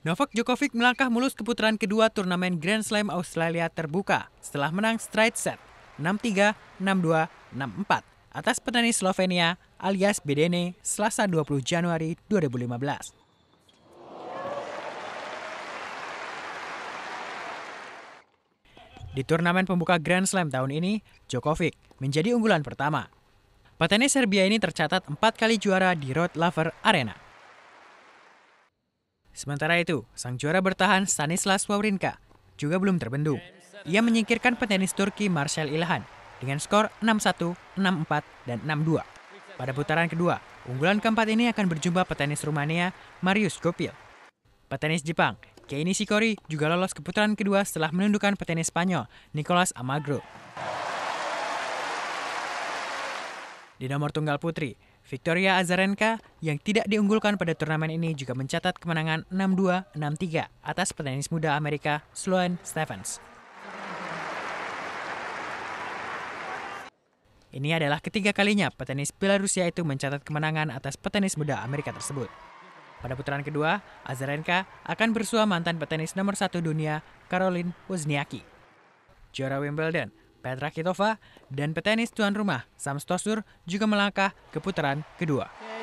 Novak Djokovic melangkah mulus ke putaran kedua turnamen Grand Slam Australia terbuka setelah menang straight set 6-3, 6-2, 6-4 atas petani Slovenia alias Bedene Selasa 20 Januari 2015. Di turnamen pembuka Grand Slam tahun ini, Djokovic menjadi unggulan pertama. Petenis Serbia ini tercatat empat kali juara di Road Lover Arena. Sementara itu, sang juara bertahan Stanislas Wawrinka juga belum terbendung. Ia menyingkirkan petenis Turki Marcel Ilhan dengan skor 6-1, 6-4, dan 6-2. Pada putaran kedua, unggulan keempat ini akan berjumpa petenis Rumania Marius Gopil. Petenis Jepang, Kei Nishikori juga lolos ke putaran kedua setelah menundukkan petenis Spanyol Nicolas Amagro. Di nomor tunggal putri, Victoria Azarenka yang tidak diunggulkan pada turnamen ini juga mencatat kemenangan 6-2, 6-3 atas petenis muda Amerika Sloane Stephens. Ini adalah ketiga kalinya petenis Belarusia itu mencatat kemenangan atas petenis muda Amerika tersebut. Pada putaran kedua, Azarenka akan bersua mantan petenis nomor satu dunia Caroline Wozniacki. Juara Wimbledon, Petra Kitova, dan petenis tuan rumah Sam Stosur juga melangkah ke putaran kedua.